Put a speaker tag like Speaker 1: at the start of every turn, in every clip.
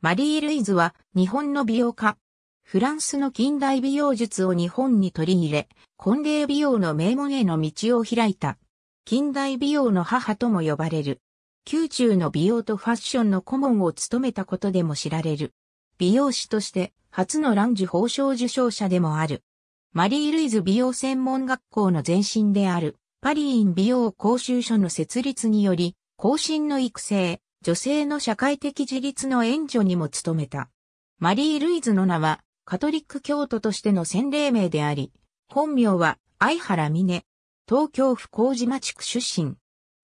Speaker 1: マリー・ルイズは日本の美容家。フランスの近代美容術を日本に取り入れ、婚礼美容の名門への道を開いた。近代美容の母とも呼ばれる。宮中の美容とファッションの顧問を務めたことでも知られる。美容師として初のランジ法賞受賞者でもある。マリー・ルイズ美容専門学校の前身であるパリイン美容講習所の設立により、後進の育成、女性の社会的自立の援助にも努めた。マリー・ルイズの名は、カトリック教徒としての洗礼名であり、本名は、相原峰。東京府麹町区出身。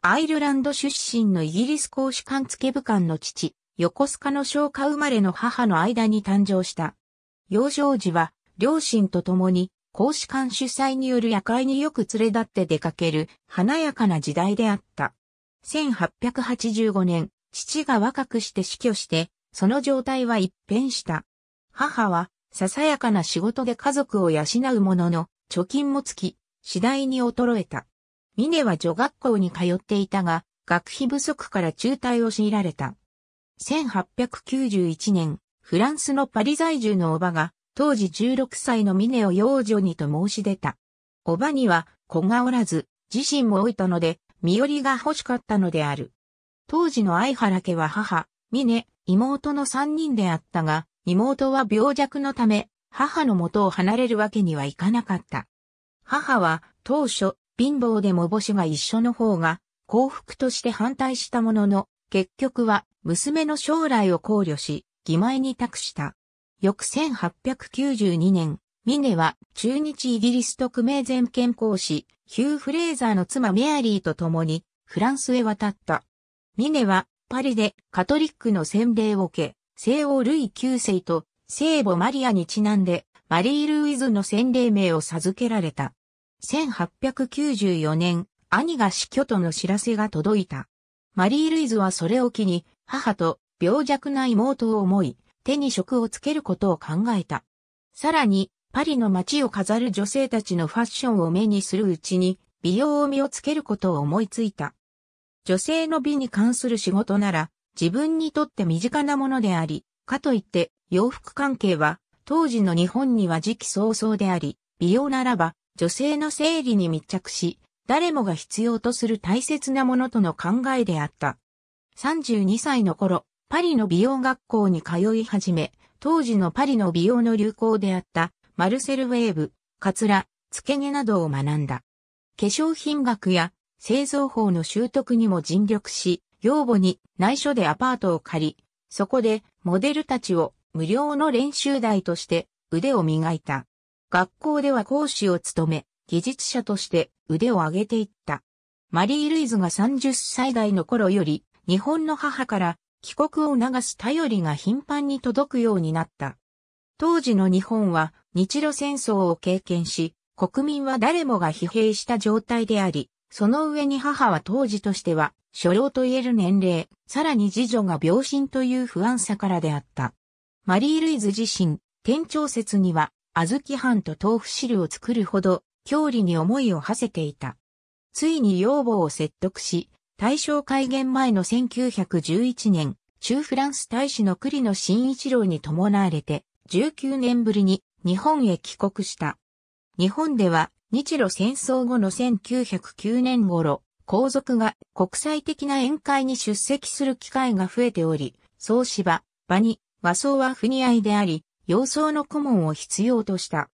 Speaker 1: アイルランド出身のイギリス公使官付部官の父、横須賀の商家生まれの母の間に誕生した。幼少時は、両親と共に、公使官主催による夜会によく連れ立って出かける、華やかな時代であった。1885年、父が若くして死去して、その状態は一変した。母は、ささやかな仕事で家族を養うものの、貯金もつき、次第に衰えた。ミネは女学校に通っていたが、学費不足から中退を強いられた。1891年、フランスのパリ在住のおばが、当時16歳のミネを養女にと申し出た。おばには子がおらず、自身も老いたので、身寄りが欲しかったのである。当時の相原家は母、峰、妹の三人であったが、妹は病弱のため、母の元を離れるわけにはいかなかった。母は当初、貧乏でも母子が一緒の方が幸福として反対したものの、結局は娘の将来を考慮し、義前に託した。翌1892年、ミネは中日イギリス特命全権公使、ヒュー・フレーザーの妻メアリーと共にフランスへ渡った。ミネは、パリでカトリックの洗礼を受け、聖王ルイ9世と聖母マリアにちなんで、マリー・ルイズの洗礼名を授けられた。1894年、兄が死去との知らせが届いた。マリー・ルイズはそれを機に、母と病弱な妹を思い、手に職をつけることを考えた。さらに、パリの街を飾る女性たちのファッションを目にするうちに、美容を身をつけることを思いついた。女性の美に関する仕事なら、自分にとって身近なものであり、かといって洋服関係は当時の日本には時期早々であり、美容ならば女性の生理に密着し、誰もが必要とする大切なものとの考えであった。32歳の頃、パリの美容学校に通い始め、当時のパリの美容の流行であったマルセルウェーブ、カツラ、付け毛などを学んだ。化粧品学や製造法の習得にも尽力し、養母に内緒でアパートを借り、そこでモデルたちを無料の練習台として腕を磨いた。学校では講師を務め、技術者として腕を上げていった。マリー・ルイズが30歳代の頃より、日本の母から帰国を促す頼りが頻繁に届くようになった。当時の日本は日露戦争を経験し、国民は誰もが疲弊した状態であり、その上に母は当時としては、所老と言える年齢、さらに次女が病身という不安さからであった。マリー・ルイズ自身、天長説には、小豆飯と豆腐汁を作るほど、郷里に思いを馳せていた。ついに養母を説得し、大正改元前の1911年、中フランス大使の栗野新一郎に伴われて、19年ぶりに日本へ帰国した。日本では日露戦争後の1909年頃、皇族が国際的な宴会に出席する機会が増えており、総芝、場に和装は不似合いであり、洋装の顧問を必要とした。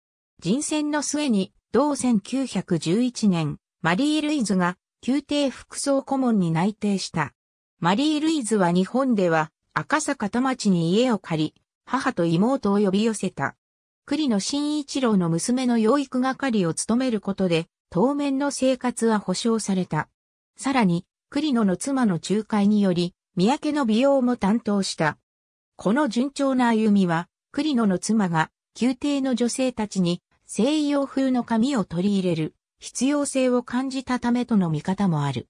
Speaker 1: 人選の末に、同1911年、マリー・ルイズが宮廷副総顧問に内定した。マリー・ルイズは日本では赤坂田町に家を借り、母と妹を呼び寄せた。栗野真一郎の娘の養育係を務めることで、当面の生活は保障された。さらに、栗野の妻の仲介により、三宅の美容も担当した。この順調な歩みは、栗野の妻が、宮廷の女性たちに、西洋風の髪を取り入れる、必要性を感じたためとの見方もある。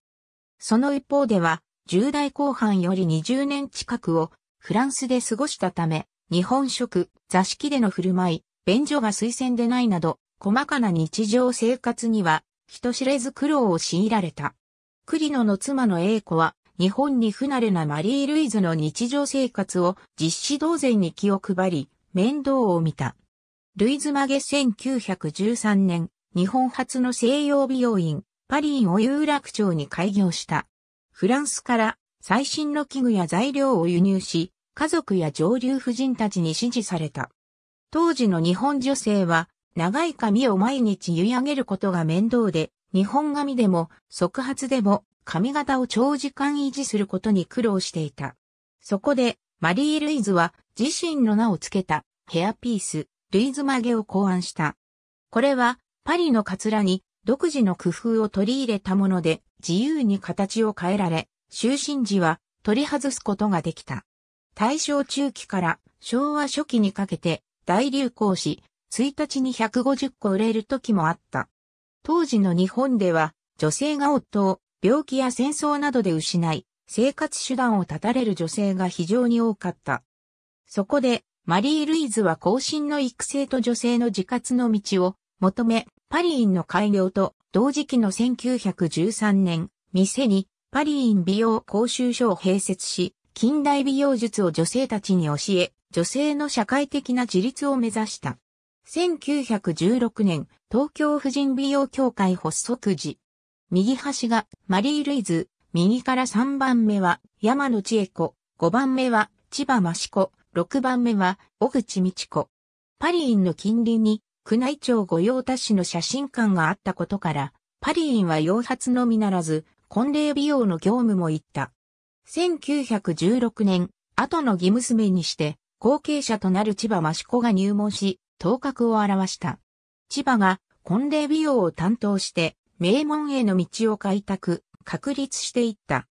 Speaker 1: その一方では、10代後半より20年近くを、フランスで過ごしたため、日本食、座敷での振る舞い、便所が推薦でないなど、細かな日常生活には、人知れず苦労を強いられた。栗野の妻の英子は、日本に不慣れなマリー・ルイズの日常生活を実施同然に気を配り、面倒を見た。ルイズ曲げ1913年、日本初の西洋美容院、パリンを有楽町に開業した。フランスから最新の器具や材料を輸入し、家族や上流婦人たちに支持された。当時の日本女性は、長い髪を毎日結い上げることが面倒で、日本髪でも、即発でも、髪型を長時間維持することに苦労していた。そこで、マリー・ルイズは自身の名を付けたヘアピース、ルイズ曲げを考案した。これはパリのカツラに独自の工夫を取り入れたもので自由に形を変えられ、就寝時は取り外すことができた。大正中期から昭和初期にかけて大流行し、1日に150個売れる時もあった。当時の日本では、女性が夫を病気や戦争などで失い、生活手段を断たれる女性が非常に多かった。そこで、マリー・ルイズは後進の育成と女性の自活の道を求め、パリインの開業と同時期の1913年、店にパリイン美容講習所を併設し、近代美容術を女性たちに教え、女性の社会的な自立を目指した。1916年、東京婦人美容協会発足時、右端がマリー・ルイズ、右から3番目は山野千恵子、5番目は千葉真子、6番目は小口道子。パリンの近隣に宮内庁御用達の写真館があったことから、パリンは洋髪のみならず、婚礼美容の業務も行った。1916年、後の義娘にして、後継者となる千葉真子が入門し、頭角を表した。千葉が婚礼美容を担当して、名門への道を開拓、確立していった。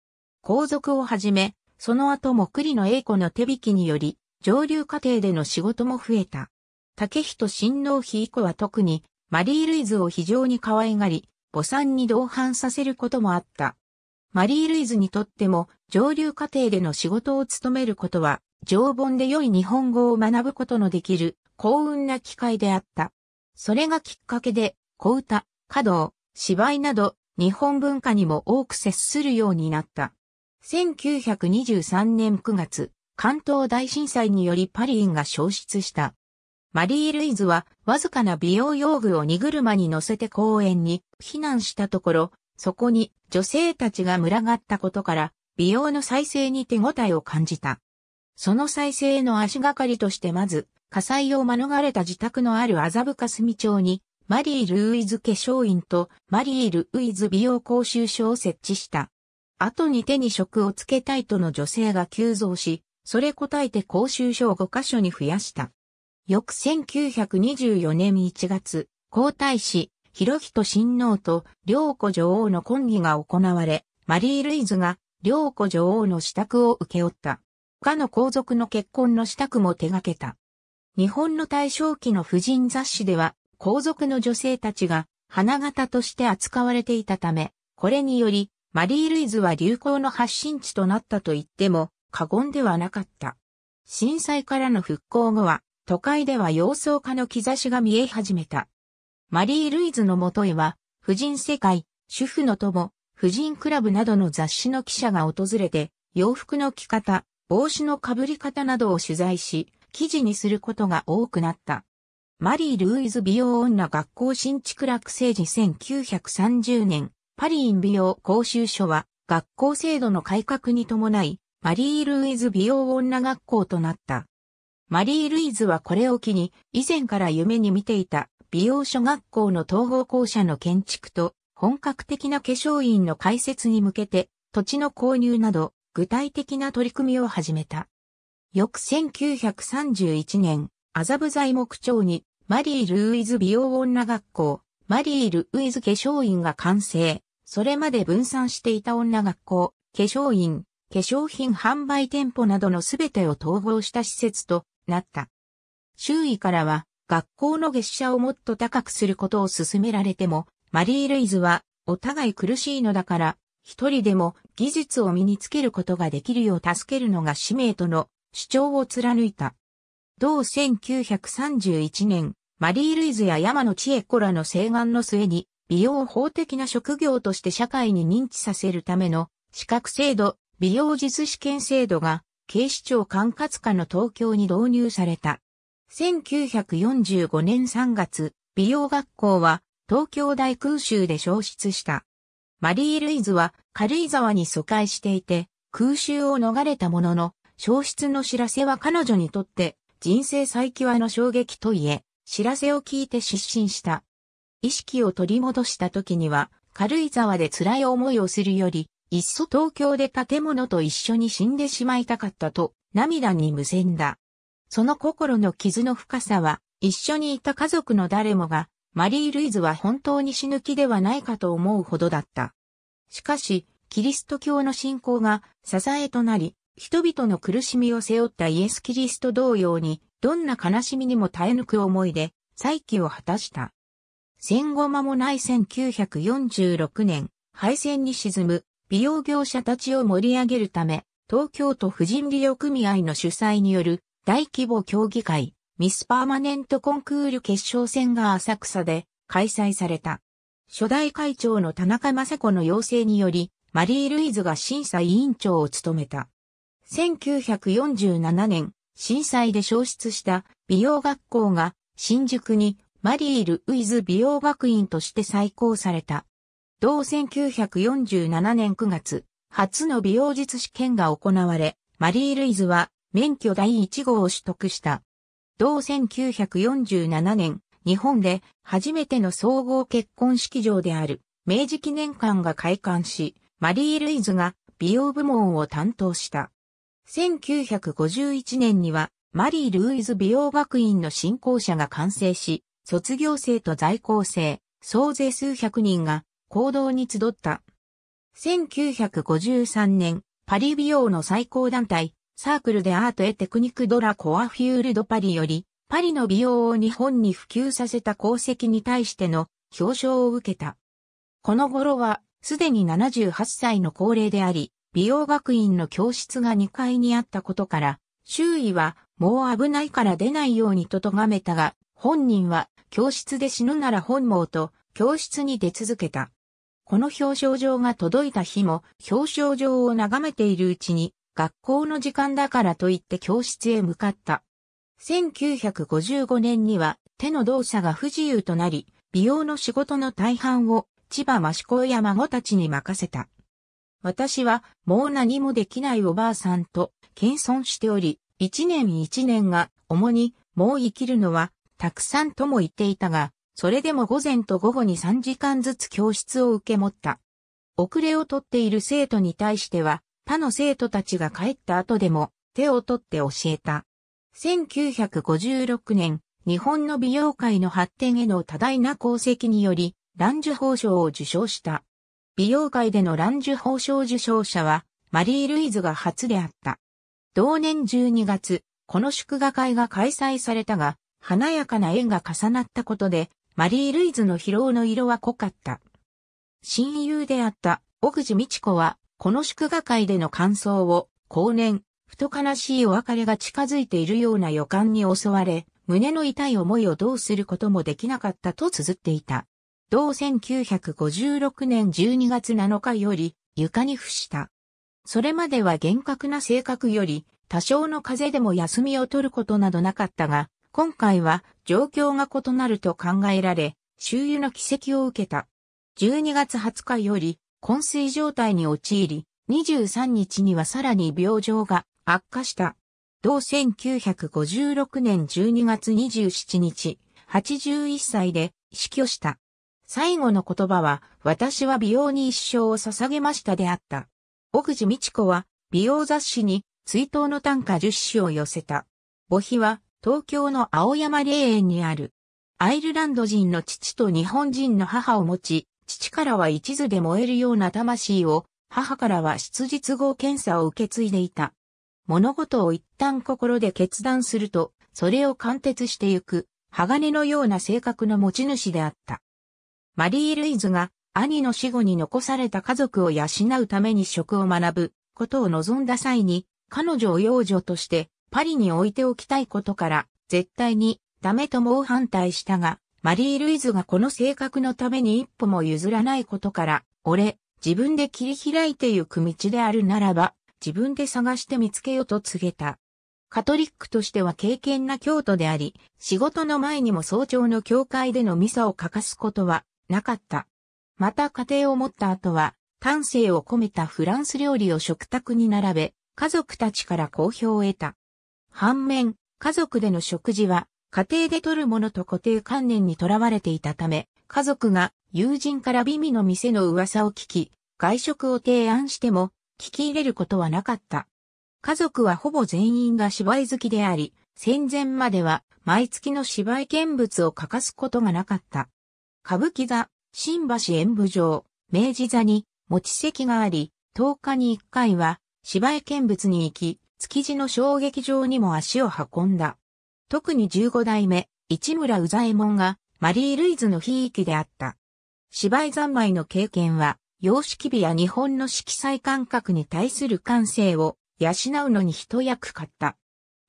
Speaker 1: 皇族をはじめ、その後も栗の栄子の手引きにより、上流家庭での仕事も増えた。竹人親王妃以降は特に、マリー・ルイズを非常に可愛がり、母さんに同伴させることもあった。マリー・ルイズにとっても、上流家庭での仕事を務めることは、常本で良い日本語を学ぶことのできる幸運な機会であった。それがきっかけで、小歌、華道、芝居など日本文化にも多く接するようになった。1923年9月、関東大震災によりパリンが消失した。マリー・ルイズはわずかな美容用具を荷車に乗せて公園に避難したところ、そこに女性たちが群がったことから美容の再生に手応えを感じた。その再生の足がかりとしてまず、火災を免れた自宅のある麻布霞町に、マリー・ルーイズ化粧院とマリー・ルーイズ美容講習所を設置した。後に手に職をつけたいとの女性が急増し、それ答えて講習所を5カ所に増やした。翌1924年1月、皇太子、広人親王と良子女王の婚儀が行われ、マリー・ルイズが良子女王の支度を受け負った。他の皇族の結婚の支度も手掛けた。日本の大正期の婦人雑誌では、皇族の女性たちが花形として扱われていたため、これにより、マリー・ルイズは流行の発信地となったと言っても過言ではなかった。震災からの復興後は、都会では様相化の兆しが見え始めた。マリー・ルイズのもとへは、婦人世界、主婦の友、婦人クラブなどの雑誌の記者が訪れて、洋服の着方、帽子の被り方などを取材し、記事にすることが多くなった。マリー・ルーイズ美容女学校新築落成時1930年、パリイン美容講習所は、学校制度の改革に伴い、マリー・ルイズ美容女学校となった。マリー・ルイズはこれを機に、以前から夢に見ていた美容所学校の統合校舎の建築と、本格的な化粧院の開設に向けて、土地の購入など、具体的な取り組みを始めた。翌1931年、麻布材木町にマリー・ルーイズ美容女学校、マリー・ルーイズ化粧院が完成。それまで分散していた女学校、化粧院、化粧品販売店舗などのすべてを統合した施設となった。周囲からは学校の月謝をもっと高くすることを勧められても、マリー・ルイズはお互い苦しいのだから一人でも技術を身につけることができるよう助けるのが使命との主張を貫いた。同1931年、マリー・ルイズや山野千恵子らの請願の末に、美容法的な職業として社会に認知させるための資格制度、美容実試験制度が警視庁管轄下の東京に導入された。1945年3月、美容学校は東京大空襲で消失した。マリー・ルイズは軽井沢に疎開していて、空襲を逃れたものの、消失の知らせは彼女にとって人生最際の衝撃といえ、知らせを聞いて失神した。意識を取り戻した時には、軽井沢で辛い思いをするより、いっそ東京で建物と一緒に死んでしまいたかったと、涙に無線だ。その心の傷の深さは、一緒にいた家族の誰もがマリー・ルイズは本当に死ぬ気ではないかと思うほどだった。しかし、キリスト教の信仰が支えとなり、人々の苦しみを背負ったイエス・キリスト同様に、どんな悲しみにも耐え抜く思いで、再起を果たした。戦後間もない1946年、敗戦に沈む美容業者たちを盛り上げるため、東京都婦人利用組合の主催による大規模協議会、ミスパーマネントコンクール決勝戦が浅草で開催された。初代会長の田中雅子の要請により、マリー・ルイズが審査委員長を務めた。1947年、震災で消失した美容学校が新宿にマリー・ルイズ美容学院として再興された。同1947年9月、初の美容術試験が行われ、マリー・ルイズは免許第1号を取得した。同1947年、日本で初めての総合結婚式場である明治記念館が開館し、マリー・ルイズが美容部門を担当した。1951年にはマリー・ルイズ美容学院の新校舎が完成し、卒業生と在校生、総勢数百人が行動に集った。1953年、パリ美容の最高団体、サークルでアートエテクニックドラコアフィールドパリより、パリの美容を日本に普及させた功績に対しての表彰を受けた。この頃は、すでに78歳の高齢であり、美容学院の教室が2階にあったことから、周囲はもう危ないから出ないようにと咎めたが、本人は教室で死ぬなら本望と教室に出続けた。この表彰状が届いた日も表彰状を眺めているうちに学校の時間だからと言って教室へ向かった。1955年には手の動作が不自由となり、美容の仕事の大半を千葉益子や孫たちに任せた。私はもう何もできないおばあさんと謙遜しており、一年一年が主にもう生きるのはたくさんとも言っていたが、それでも午前と午後に3時間ずつ教室を受け持った。遅れをとっている生徒に対しては、他の生徒たちが帰った後でも手を取って教えた。1956年、日本の美容界の発展への多大な功績により、ランジュ法賞を受賞した。美容界でのランジュ法賞受賞者は、マリー・ルイズが初であった。同年12月、この祝賀会が開催されたが、華やかな縁が重なったことで、マリー・ルイズの疲労の色は濃かった。親友であった、小口美智子は、この祝賀会での感想を、後年、ふと悲しいお別れが近づいているような予感に襲われ、胸の痛い思いをどうすることもできなかったと綴っていた。同1956年12月7日より床に伏した。それまでは厳格な性格より多少の風邪でも休みを取ることなどなかったが、今回は状況が異なると考えられ、周囲の奇跡を受けた。12月20日より昏睡状態に陥り、23日にはさらに病状が悪化した。同1956年12月27日、81歳で死去した。最後の言葉は、私は美容に一生を捧げましたであった。奥地美智子は、美容雑誌に追悼の短歌10首を寄せた。母碑は、東京の青山霊園にある。アイルランド人の父と日本人の母を持ち、父からは一途で燃えるような魂を、母からは質実合検査を受け継いでいた。物事を一旦心で決断すると、それを貫徹してゆく、鋼のような性格の持ち主であった。マリー・ルイズが兄の死後に残された家族を養うために職を学ぶことを望んだ際に、彼女を養女としてパリに置いておきたいことから、絶対にダメと猛反対したが、マリー・ルイズがこの性格のために一歩も譲らないことから、俺、自分で切り開いてゆく道であるならば、自分で探して見つけようと告げた。カトリックとしては敬虔な教徒であり、仕事の前にも早朝の教会でのミサを欠かすことはなかった。また家庭を持った後は、丹精を込めたフランス料理を食卓に並べ、家族たちから好評を得た。反面、家族での食事は、家庭で取るものと固定観念にとらわれていたため、家族が友人から美味の店の噂を聞き、外食を提案しても、聞き入れることはなかった。家族はほぼ全員が芝居好きであり、戦前までは毎月の芝居見物を欠かすことがなかった。歌舞伎座、新橋演舞場、明治座に持ち席があり、10日に1回は芝居見物に行き、築地の小劇場にも足を運んだ。特に15代目、市村宇左衛門が、マリー・ルイズの悲劇であった。芝居三昧の経験は、様式美や日本の色彩感覚に対する感性を養うのに一役買った。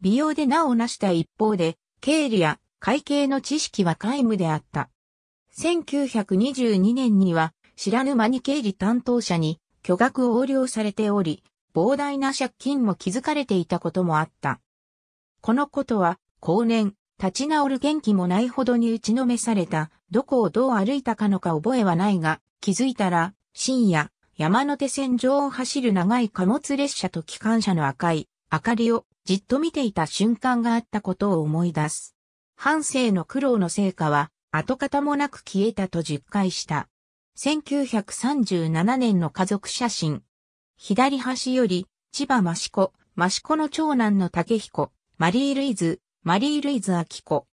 Speaker 1: 美容で名を成した一方で、経理や会計の知識は皆無であった。1922年には、知らぬ間に経理担当者に巨額横領されており、膨大な借金も築かれていたこともあった。このことは、後年、立ち直る元気もないほどに打ちのめされた、どこをどう歩いたかのか覚えはないが、気づいたら、深夜、山手線上を走る長い貨物列車と機関車の赤い明かりをじっと見ていた瞬間があったことを思い出す。半生の苦労の成果は跡形もなく消えたと実感した。1937年の家族写真。左端より千葉益子、益子の長男の竹彦、マリー・ルイズ、マリー・ルイズ・アキコ。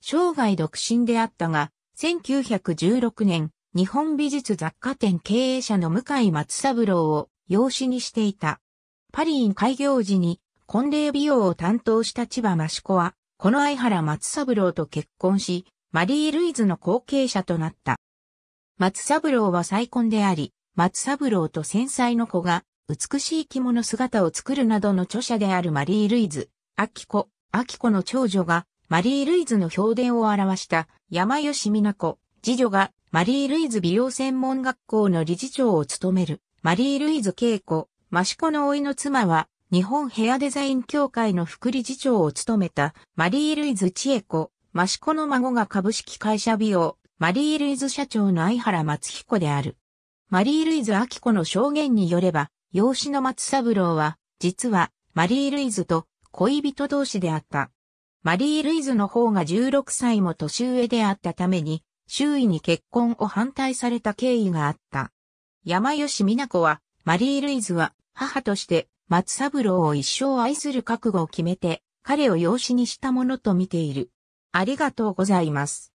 Speaker 1: 生涯独身であったが、1916年、日本美術雑貨店経営者の向井松三郎を養子にしていた。パリン開業時に婚礼美容を担当した千葉益子は、この相原松三郎と結婚し、マリー・ルイズの後継者となった。松三郎は再婚であり、松三郎と繊細の子が美しい着物姿を作るなどの著者であるマリー・ルイズ、アキコ、秋子の長女がマリー・ルイズの評伝を表した山吉美奈子、次女がマリー・ルイズ美容専門学校の理事長を務めるマリー・ルイズ恵子、益子のいの妻は日本ヘアデザイン協会の副理事長を務めたマリー・ルイズ千恵子、益子の孫が株式会社美容、マリー・ルイズ社長の相原松彦である。マリー・ルイズキ子の証言によれば、養子の松三郎は、実は、マリー・ルイズと恋人同士であった。マリー・ルイズの方が16歳も年上であったために、周囲に結婚を反対された経緯があった。山吉美奈子は、マリー・ルイズは、母として、松三郎を一生愛する覚悟を決めて、彼を養子にしたものと見ている。ありがとうございます。